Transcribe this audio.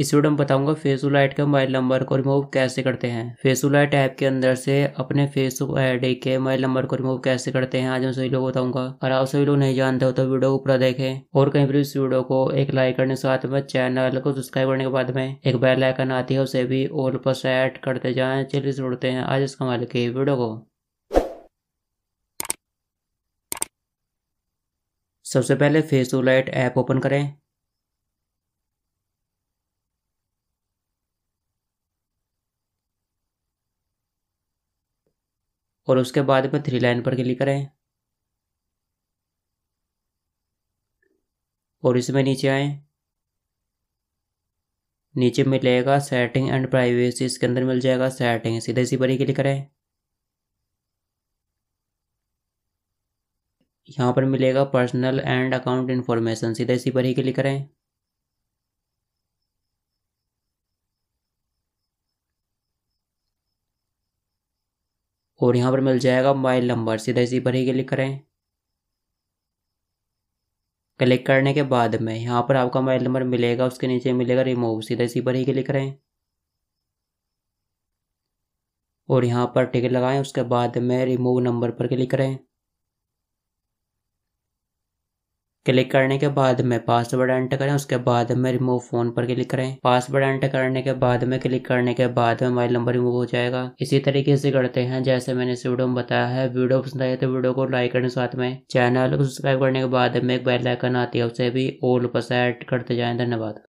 इस वीडियो में बताऊंगा फेसुलाइट के मोबाइल नंबर को रिमूव कैसे करते हैं लाइट ऐप के अंदर से अपने फेसबुक फेसुलाइट के मोबाइल नंबर को रिमूव कैसे करते हैं आज मैं सभी लोग बताऊंगा अगर आप सभी लोग नहीं जानते हो तो वीडियो को पूरा देखें और कहीं भी इस वीडियो को एक लाइक करने के साथ में चैनल को सब्सक्राइब करने के बाद में एक बेल आइकन आती है उसे भी ऑल पर सेट करते जाए चलिए जुड़ते हैं आज इस कमाल के वीडियो को सबसे पहले लाइट ऐप ओपन करें और उसके बाद में थ्री लाइन पर क्लिक करें और इसमें नीचे आए नीचे मिलेगा सेटिंग एंड प्राइवेसी इसके अंदर मिल जाएगा सेटिंग सीधे इसी पर ही क्लिक करें यहाँ पर मिलेगा पर्सनल एंड अकाउंट इन्फॉर्मेशन सीधे इसी पर ही क्लिक करें और यहाँ पर मिल जाएगा मोबाइल नंबर सीधा इसी पर ही क्लिक करें क्लिक करने के बाद में यहाँ पर आपका मोबाइल नंबर मिलेगा उसके नीचे मिलेगा रिमूव सीधा इसी पर ही क्लिक करें और यहाँ पर टिकट लगाएं उसके बाद में रिमूव नंबर पर क्लिक करें क्लिक करने के बाद में पासवर्ड एंटर करें उसके बाद में रिमूव फोन पर क्लिक करें पासवर्ड एंटर करने के बाद में क्लिक करने के बाद में मोबाइल नंबर रिमूव हो जाएगा इसी तरीके से करते हैं जैसे मैंने इस वीडियो में बताया है वीडियो पसंद आए तो वीडियो को लाइक करने साथ में चैनल को सब्सक्राइब करने के बाद में एक बेल आइकन आती है उसे भी ऑल पर सेट करते जाए धन्यवाद